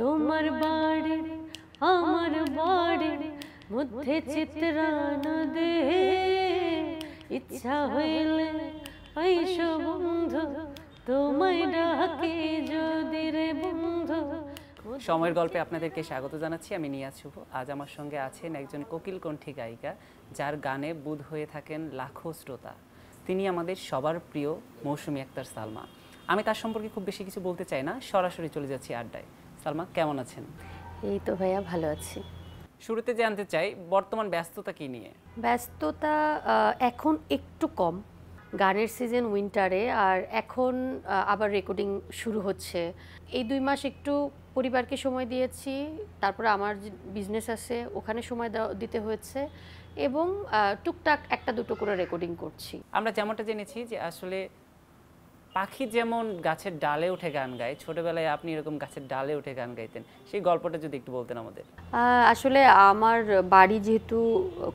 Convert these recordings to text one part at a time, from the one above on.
তোমার বাড়ি আমার বাড়ি মধ্যে চিত্রান দেহে ইচ্ছা হইলে ঐশ বন্ধু তোমায় ডাকে যদি রে বন্ধু সময়ের গল্পে আপনাদেরকে স্বাগত জানাচ্ছি আমি নিয়া শুভ আজ আমার সঙ্গে আছেন একজন কোকিল কণ্ঠী গায়িকা যার গানে বুধ হয়ে থাকেন লাখো শ্রোতা তিনি আমাদের সবার প্রিয় মৌসুমি আক্তার সালমা আমি তার সম্পর্কে খুব বেশি কিছু বলতে চাই না সরাসরি চলে যাচ্ছি আড্ডায় সালমা কেমন আছেন এই তো ভাইয়া ভালো আছি শুরুতে জানতে চাই বর্তমান ব্যস্ততা কি নিয়ে ব্যস্ততা এখন একটু কম গানের সিজন উইন্টারে আর এখন আবার রেকর্ডিং শুরু হচ্ছে এই দুই মাস একটু পরিবারকে সময় দিয়েছি তারপরে আমার বিজনেস আছে ওখানে সময় দিতে হয়েছে এবং টুকটাক একটা দুটো করে রেকর্ডিং করছি আমরা যেমনটা জেনেছি যে আসলে পাখি যেমন গাছের ডালে উঠে গান গায় ছোটবেলায় আপনি এরকম গাছের ডালে উঠে গান গাইতেন সেই গল্পটা যদি একটু বলতেন আমাদের আসলে আমার বাড়ি যেহেতু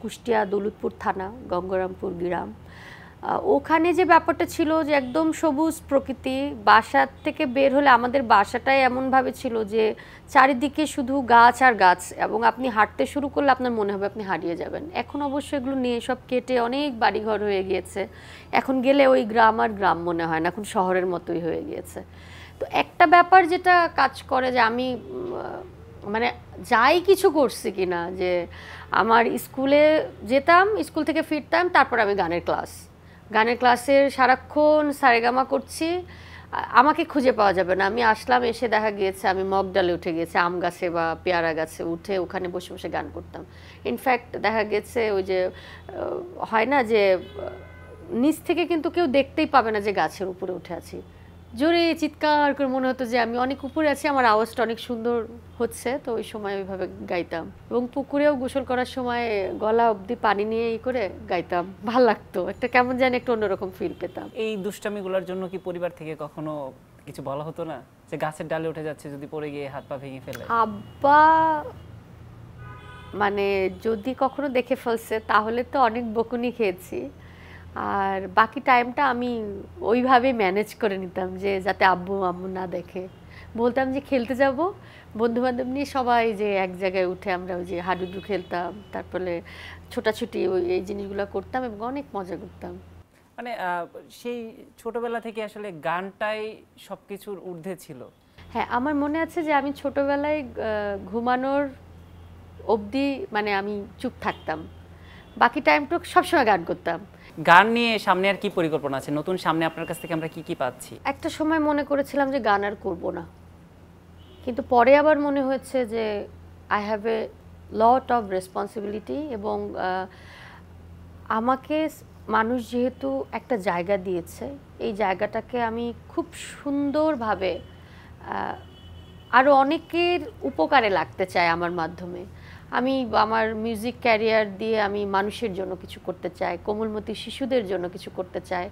কুষ্টিয়া দৌলতপুর থানা গঙ্গরামপুর গ্রাম ওখানে যে ব্যাপারটা ছিল যে একদম সবুজ প্রকৃতি বাসার থেকে বের হলে আমাদের বাসাটাই এমনভাবে ছিল যে চারিদিকে শুধু গাছ আর গাছ এবং আপনি হাঁটতে শুরু করলে আপনার মনে হবে আপনি হারিয়ে যাবেন এখন অবশ্য এগুলো নিয়ে সব কেটে অনেক বাড়িঘর হয়ে গিয়েছে এখন গেলে ওই গ্রাম আর গ্রাম মনে হয় না এখন শহরের মতোই হয়ে গিয়েছে তো একটা ব্যাপার যেটা কাজ করে যে আমি মানে যাই কিছু করছি কিনা যে আমার স্কুলে যেতাম স্কুল থেকে ফিরতাম তারপর আমি গানের ক্লাস গানের ক্লাসের সারাক্ষণ সারেগামা করছি আমাকে খুঁজে পাওয়া যাবে না আমি আসলাম এসে দেখা গিয়েছে আমি মগডালে উঠে গিয়েছে আম গাছে বা পেয়ারা গাছে উঠে ওখানে বসে বসে গান করতাম ইনফ্যাক্ট দেখা গেছে ওই যে হয় না যে নিচ থেকে কিন্তু কেউ দেখতেই পাবে না যে গাছের উপরে উঠে আছি জোরে চিৎকার করে মনে হতো যে আমি অনেক উপরে আছি আমার আওয়াজটা অনেক সুন্দর হচ্ছে তো ওই সময় ওইভাবে গাইতাম এবং পুকুরেও গোসল করার সময় গলা অব্দি পানি নিয়ে ই করে গাইতাম ভাল লাগতো একটা কেমন জানি একটা অন্যরকম ফিল পেতাম এই দুষ্টামিগুলোর জন্য কি পরিবার থেকে কখনো কিছু বলা হতো না যে গাছের ডালে উঠে যাচ্ছে যদি পড়ে গিয়ে হাত পা ভেঙে ফেলে আব্বা মানে যদি কখনো দেখে ফেলছে তাহলে তো অনেক বকুনি খেয়েছি আর বাকি টাইমটা আমি ওইভাবে ম্যানেজ করে নিতাম যে যাতে আব্বু আম্মু না দেখে বলতাম যে খেলতে যাব বন্ধুবান্ধব নিয়ে সবাই যে এক জায়গায় উঠে আমরা ওই যে হাডুডু খেলতাম তারপরে ছোটাছুটি ওই এই জিনিসগুলো করতাম এবং অনেক মজা করতাম মানে সেই ছোটবেলা থেকে আসলে গানটাই সব কিছুর ঊর্ধ্বে ছিল হ্যাঁ আমার মনে আছে যে আমি ছোটবেলায় ঘুমানোর অবধি মানে আমি চুপ থাকতাম বাকি টাইমটুক সবসময় গান করতাম গান নিয়ে সামনে আর কি পরিকল্পনা আছে নতুন সামনে আপনার কাছ থেকে আমরা কি কি পাচ্ছি একটা সময় মনে করেছিলাম যে গান আর করবো না কিন্তু পরে আবার মনে হয়েছে যে I have a lot of responsibility এবং আমাকে মানুষ যেহেতু একটা জায়গা দিয়েছে এই জায়গাটাকে আমি খুব সুন্দরভাবে আরও অনেকের উপকারে লাগতে চাই আমার মাধ্যমে আমি আমার মিউজিক ক্যারিয়ার দিয়ে আমি মানুষের জন্য কিছু করতে চাই কোমলমতি শিশুদের জন্য কিছু করতে চাই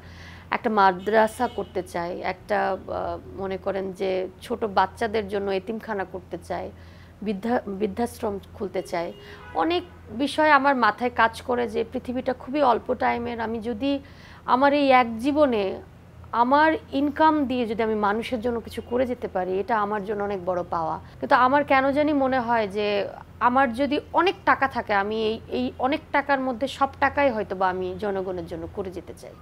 একটা মাদ্রাসা করতে চাই একটা মনে করেন যে ছোট বাচ্চাদের জন্য এতিমখানা করতে চাই বৃদ্ধা বৃদ্ধাশ্রম খুলতে চাই অনেক বিষয় আমার মাথায় কাজ করে যে পৃথিবীটা খুবই অল্প টাইমের আমি যদি আমার এই এক জীবনে আমার ইনকাম দিয়ে যদি আমি মানুষের জন্য কিছু করে যেতে পারি এটা আমার জন্য অনেক বড় পাওয়া কিন্তু আমার কেন জানি মনে হয় যে আমার যদি অনেক টাকা থাকে আমি এই এই অনেক টাকার মধ্যে সব টাকাই হয়তো বা আমি জনগণের জন্য করে যেতে চাই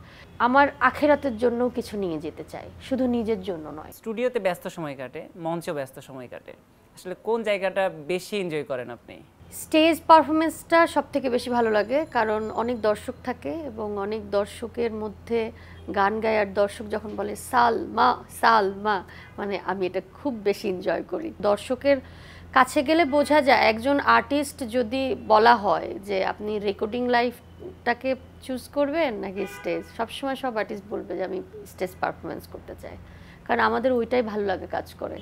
আমার আখেরাতের জন্য কিছু নিয়ে যেতে চাই শুধু নিজের জন্য নয় স্টুডিওতে ব্যস্ত সময় কাটে মঞ্চে ব্যস্ত সময় কাটে আসলে কোন জায়গাটা বেশি এনজয় করেন আপনি স্টেজ পারফরমেন্সটা সব থেকে বেশি ভালো লাগে কারণ অনেক দর্শক থাকে এবং অনেক দর্শকের মধ্যে গান গায় আর দর্শক যখন বলে মা সাল মা মানে আমি এটা খুব বেশি এনজয় করি দর্শকের কাছে গেলে বোঝা যায় একজন আর্টিস্ট যদি বলা হয় যে আপনি রেকর্ডিং লাইফটাকে চুজ করবেন নাকি স্টেজ সবসময় সব আর্টিস্ট বলবে যে আমি স্টেজ পারফরমেন্স করতে চাই কারণ আমাদের ওইটাই ভালো লাগে কাজ করে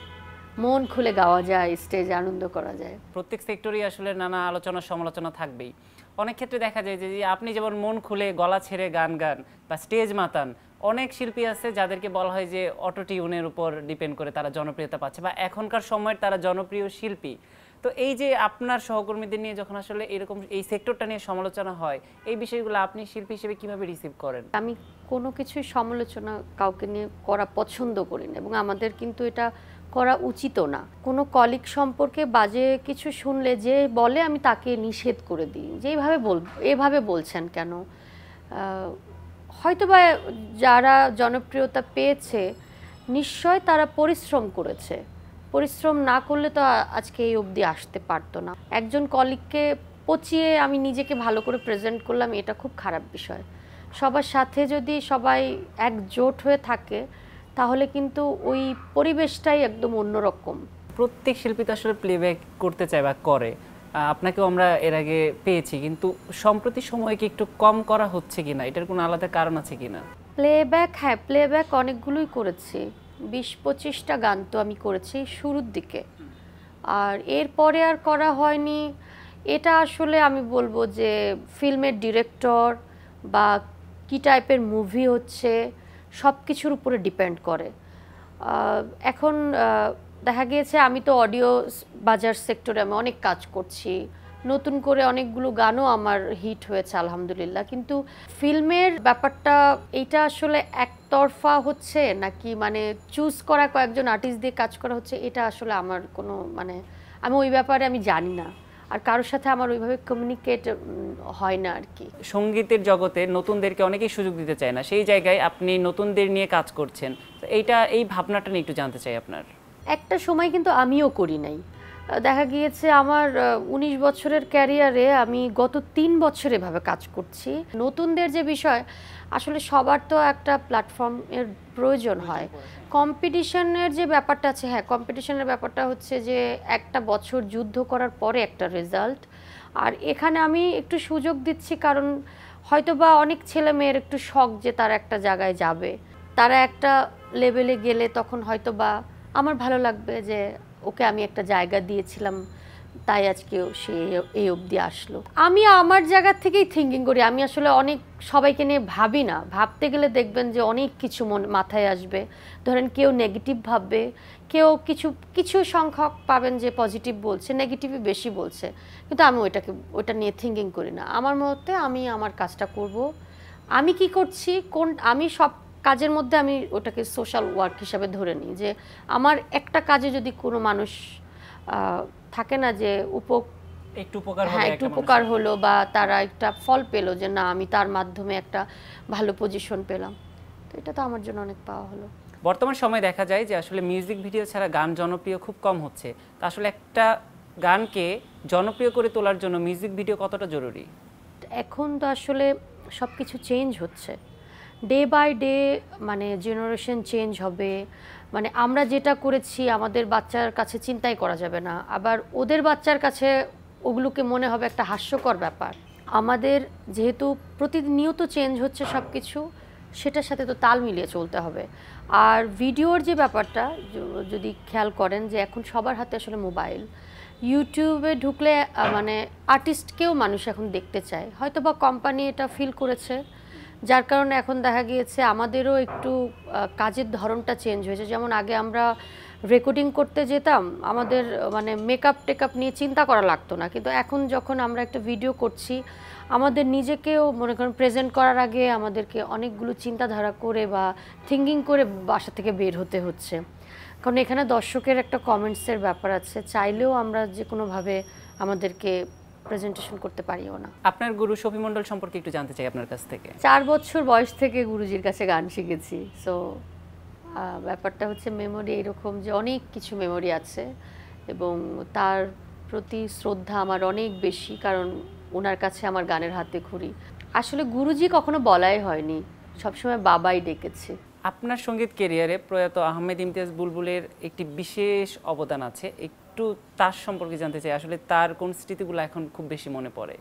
মন খুলে গাওয়া যায় স্টেজে আনন্দ করা যায় প্রত্যেক সেক্টরেই আসলে নানা আলোচনা সমালোচনা থাকবেই অনেক ক্ষেত্রে দেখা যায় যে আপনি যেমন মন খুলে গলা ছেড়ে গান গান বা স্টেজ মাতান অনেক শিল্পী আছে যাদেরকে বলা হয় যে অটো টিউনের উপর ডিপেন্ড করে তারা জনপ্রিয়তা পাচ্ছে বা এখনকার সময়ের তারা জনপ্রিয় শিল্পী তো এই যে আপনার সহকর্মীদের নিয়ে যখন আসলে এরকম এই সেক্টরটা নিয়ে সমালোচনা হয় এই বিষয়গুলো আপনি শিল্পী হিসেবে কিভাবে রিসিভ করেন আমি কোনো কিছুই সমালোচনা কাউকে নিয়ে করা পছন্দ করি না এবং আমাদের কিন্তু এটা করা উচিত না কোনো কলিগ সম্পর্কে বাজে কিছু শুনলে যে বলে আমি তাকে নিষেধ করে দিই যেভাবে বল এভাবে বলছেন কেন হয়তোবা যারা জনপ্রিয়তা পেয়েছে নিশ্চয় তারা পরিশ্রম করেছে পরিশ্রম না করলে তো আজকে এই অবধি আসতে পারতো না একজন কলিগকে পচিয়ে আমি নিজেকে ভালো করে প্রেজেন্ট করলাম এটা খুব খারাপ বিষয় সবার সাথে যদি সবাই একজোট হয়ে থাকে তাহলে কিন্তু ওই পরিবেশটাই একদম অন্যরকম প্রত্যেক শিল্পী তো আসলে প্লেব্যাক করতে চায় বা করে আপনাকেও আমরা এর আগে পেয়েছি কিন্তু সম্প্রতি সময়কে একটু কম করা হচ্ছে কিনা এটার কোনো আলাদা কারণ আছে কিনা প্লেব্যাক হ্যাঁ প্লেব্যাক অনেকগুলোই করেছি বিশ পঁচিশটা গান তো আমি করেছি শুরুর দিকে আর এরপরে আর করা হয়নি এটা আসলে আমি বলবো যে ফিল্মের ডিরেক্টর বা কী টাইপের মুভি হচ্ছে সব কিছুর উপরে ডিপেন্ড করে এখন দেখা গিয়েছে আমি তো অডিও বাজার সেক্টরে আমি অনেক কাজ করছি নতুন করে অনেকগুলো গানও আমার হিট হয়েছে আলহামদুলিল্লাহ কিন্তু ফিল্মের ব্যাপারটা এইটা আসলে একতরফা হচ্ছে নাকি মানে চুজ করা কয়েকজন আর্টিস্ট দিয়ে কাজ করা হচ্ছে এটা আসলে আমার কোনো মানে আমি ওই ব্যাপারে আমি জানি না আর কারোর সাথে আমার ওইভাবে কমিউনিকেট হয় না আর কি সঙ্গীতের জগতে নতুনদেরকে অনেকেই সুযোগ দিতে চায় না সেই জায়গায় আপনি নতুনদের নিয়ে কাজ করছেন এইটা এই ভাবনাটা নিয়ে একটু জানতে চাই আপনার একটা সময় কিন্তু আমিও করি নাই দেখা গিয়েছে আমার উনিশ বছরের ক্যারিয়ারে আমি গত তিন বছর এভাবে কাজ করছি নতুনদের যে বিষয় আসলে সবার তো একটা প্ল্যাটফর্মের প্রয়োজন হয় কম্পিটিশনের যে ব্যাপারটা আছে হ্যাঁ কম্পিটিশনের ব্যাপারটা হচ্ছে যে একটা বছর যুদ্ধ করার পরে একটা রেজাল্ট আর এখানে আমি একটু সুযোগ দিচ্ছি কারণ হয়তো বা অনেক ছেলে মেয়ের একটু শখ যে তারা একটা জায়গায় যাবে তারা একটা লেভেলে গেলে তখন হয়তো বা আমার ভালো লাগবে যে ওকে আমি একটা জায়গা দিয়েছিলাম তাই আজকে সে এই অবধি আসলো আমি আমার জায়গা থেকেই থিঙ্কিং করি আমি আসলে অনেক সবাইকে নিয়ে ভাবি না ভাবতে গেলে দেখবেন যে অনেক কিছু মন মাথায় আসবে ধরেন কেউ নেগেটিভ ভাববে কেউ কিছু কিছু সংখ্যক পাবেন যে পজিটিভ বলছে নেগেটিভই বেশি বলছে কিন্তু আমি ওইটাকে ওইটা নিয়ে থিঙ্কিং করি না আমার মতে আমি আমার কাজটা করব আমি কি করছি কোন আমি সব কাজের মধ্যে আমি ওটাকে সোশ্যাল ওয়ার্ক হিসাবে ধরে নিই যে আমার একটা কাজে যদি কোনো মানুষ থাকে না যে উপ একটু উপকার হ্যাঁ একটু উপকার হলো বা তারা একটা ফল পেলো যে না আমি তার মাধ্যমে একটা ভালো পজিশন পেলাম তো এটা তো আমার জন্য অনেক পাওয়া হলো বর্তমান সময় দেখা যায় যে আসলে মিউজিক ভিডিও ছাড়া গান জনপ্রিয় খুব কম হচ্ছে তা আসলে একটা গানকে জনপ্রিয় করে তোলার জন্য মিউজিক ভিডিও কতটা জরুরি এখন তো আসলে সব কিছু চেঞ্জ হচ্ছে ডে বাই ডে মানে জেনারেশন চেঞ্জ হবে মানে আমরা যেটা করেছি আমাদের বাচ্চার কাছে চিন্তাই করা যাবে না আবার ওদের বাচ্চার কাছে ওগুলোকে মনে হবে একটা হাস্যকর ব্যাপার আমাদের যেহেতু প্রতিনিয়ত চেঞ্জ হচ্ছে সব কিছু সেটার সাথে তো তাল মিলিয়ে চলতে হবে আর ভিডিওর যে ব্যাপারটা যদি খেয়াল করেন যে এখন সবার হাতে আসলে মোবাইল ইউটিউবে ঢুকলে মানে আর্টিস্টকেও মানুষ এখন দেখতে চায় হয়তো বা কোম্পানি এটা ফিল করেছে যার কারণে এখন দেখা গিয়েছে আমাদেরও একটু কাজের ধরনটা চেঞ্জ হয়েছে যেমন আগে আমরা রেকর্ডিং করতে যেতাম আমাদের মানে মেকআপ টেকআপ নিয়ে চিন্তা করা লাগতো না কিন্তু এখন যখন আমরা একটা ভিডিও করছি আমাদের নিজেকেও মনে করেন প্রেজেন্ট করার আগে আমাদেরকে অনেকগুলো চিন্তাধারা করে বা থিঙ্কিং করে বাসা থেকে বের হতে হচ্ছে কারণ এখানে দর্শকের একটা কমেন্টসের ব্যাপার আছে চাইলেও আমরা যে কোনোভাবে আমাদেরকে প্রেজেন্টেশন করতে পারিও না আপনার গুরু সফি মন্ডল সম্পর্কে একটু জানতে চাই আপনার কাছ থেকে চার বছর বয়স থেকে গুরুজির কাছে গান শিখেছি সো ব্যাপারটা হচ্ছে মেমোরি এরকম যে অনেক কিছু মেমোরি আছে এবং তার প্রতি শ্রদ্ধা আমার অনেক বেশি কারণ ওনার কাছে আমার গানের হাতে খুঁড়ি আসলে গুরুজি কখনো বলাই হয়নি সবসময় বাবাই ডেকেছে আপনার সঙ্গীত কেরিয়ারে প্রয়াত আহমেদ ইমতিয়াজ বুলবুলের একটি বিশেষ অবদান আছে একটু তার সম্পর্কে জানতে চাই আসলে তার কোন স্মৃতিগুলো এখন খুব বেশি মনে পড়ে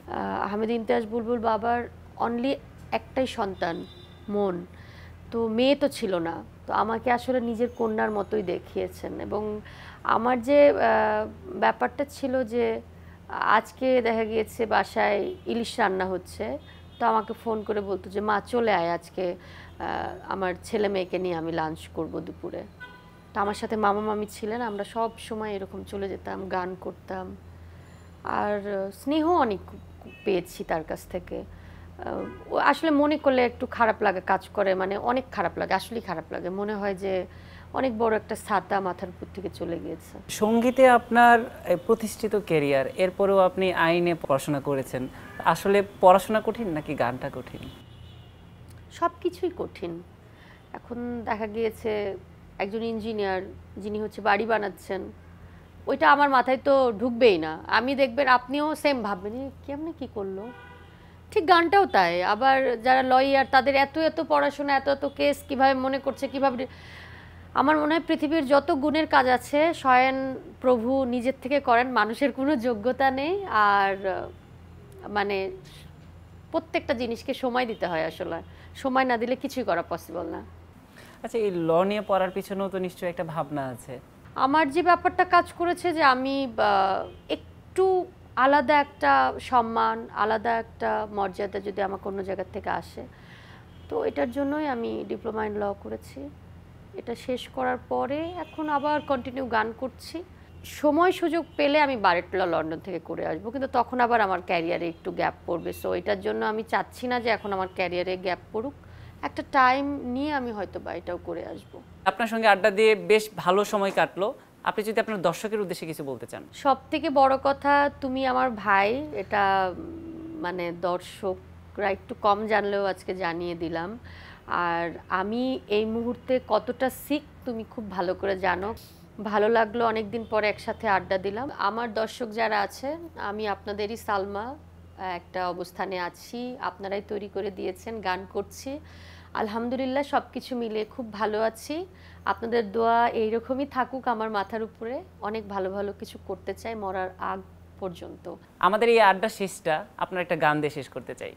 আহমেদ ইমতিয়াজ বুলবুল বাবার অনলি একটাই সন্তান মন তো মেয়ে তো ছিল না তো আমাকে আসলে নিজের কন্যার মতোই দেখিয়েছেন এবং আমার যে ব্যাপারটা ছিল যে আজকে দেখা গিয়েছে বাসায় ইলিশ রান্না হচ্ছে তো আমাকে ফোন করে বলতো যে মা চলে আয় আজকে আমার ছেলে মেয়েকে নিয়ে আমি লাঞ্চ করব দুপুরে তো আমার সাথে মামা মামি ছিলেন আমরা সব সময় এরকম চলে যেতাম গান করতাম আর স্নেহ অনেক পেয়েছি তার কাছ থেকে আসলে মনে করলে একটু খারাপ লাগে কাজ করে মানে অনেক খারাপ লাগে আসলেই খারাপ লাগে মনে হয় যে অনেক বড় একটা ছাতা মাথার উপর থেকে চলে গিয়েছে সঙ্গীতে আপনার প্রতিষ্ঠিত কেরিয়ার এরপরেও আপনি আইনে পড়াশোনা করেছেন আসলে পড়াশোনা কঠিন নাকি গানটা কঠিন সব কিছুই কঠিন এখন দেখা গিয়েছে একজন ইঞ্জিনিয়ার যিনি হচ্ছে বাড়ি বানাচ্ছেন ওইটা আমার মাথায় তো ঢুকবেই না আমি দেখবেন আপনিও সেম ভাববেন কেমনি কি করলো ঠিক গানটাও তাই আবার যারা লয়ার তাদের এত এত পড়াশোনা এত এত কেস কিভাবে মনে করছে কিভাবে আমার মনে হয় পৃথিবীর যত গুণের কাজ আছে স্বয়ন প্রভু নিজের থেকে করেন মানুষের কোনো যোগ্যতা নেই আর মানে প্রত্যেকটা জিনিসকে সময় দিতে হয় আসলে সময় না দিলে কিছুই করা পসিবল না আচ্ছা এই ল নিয়ে পড়ার পিছনেও তো নিশ্চয়ই একটা ভাবনা আছে আমার যে ব্যাপারটা কাজ করেছে যে আমি একটু আলাদা একটা সম্মান আলাদা একটা মর্যাদা যদি আমার কোনো জায়গার থেকে আসে তো এটার জন্যই আমি ডিপ্লোমা ইন ল করেছি এটা শেষ করার পরে এখন আবার কন্টিনিউ গান করছি সময় সুযোগ পেলে আমি বারেটলা লন্ডন থেকে করে আসবো কিন্তু তখন আবার আমার ক্যারিয়ারে একটু গ্যাপ পড়বে সো এটার জন্য আমি চাচ্ছি না যে এখন আমার ক্যারিয়ারে গ্যাপ পড়ুক একটা টাইম নিয়ে আমি হয়তো বা এটাও করে আসব আপনার সঙ্গে আড্ডা দিয়ে বেশ ভালো সময় কাটলো আপনি যদি আপনার দর্শকের উদ্দেশ্যে কিছু বলতে চান সব থেকে বড় কথা তুমি আমার ভাই এটা মানে দর্শকরা একটু কম জানলেও আজকে জানিয়ে দিলাম আর আমি এই মুহূর্তে কতটা শিখ তুমি খুব ভালো করে জানো ভালো লাগলো অনেকদিন পরে একসাথে আড্ডা দিলাম আমার দর্শক যারা আছে আমি আপনাদেরই সালমা একটা অবস্থানে আছি আপনারাই তৈরি করে দিয়েছেন গান করছি আলহামদুলিল্লাহ সব কিছু মিলে খুব ভালো আছি আপনাদের দোয়া এইরকমই থাকুক আমার মাথার উপরে অনেক ভালো ভালো কিছু করতে চাই মরার আগ পর্যন্ত আমাদের এই আড্ডা শেষটা আপনার একটা গান দিয়ে শেষ করতে চাই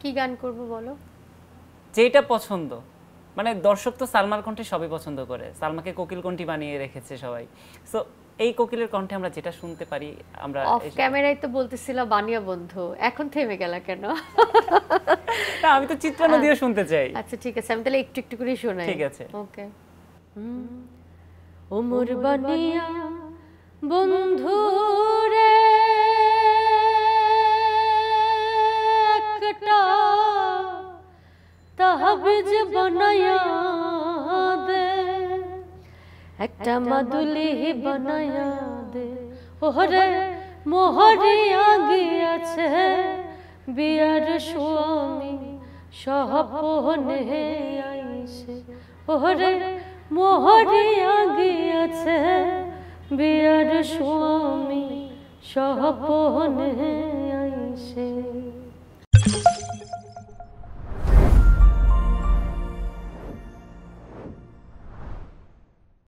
কি গান করব বলো যেটা পছন্দ মানে দর্শক তো সালমার কণ্ঠে সবই পছন্দ করে সালমাকে কোকিল কণ্ঠি বানিয়ে রেখেছে সবাই সো এই কোকিলের কণ্ঠে আমরা যেটা শুনতে পারি আমরা অফ ক্যামেরায় তো বলতেছিল বানিয়া বন্ধু এখন থেমে গেল কেন না আমি তো চিত্রনা দিয়ে শুনতে চাই আচ্ছা ঠিক আছে আমি তাহলে একটু একটু করে শোনাই ঠিক আছে ওকে ওমর বানিয়া বন্ধু রে একটা তাহাবিজ বানায়া একটা মাদুলি বানায়া দে ওরে মোহরে আছে বিয়ার স্বামী সহপনে আইছে ওরে মোহরে আছে বিয়ার স্বামী সহপনে আইছে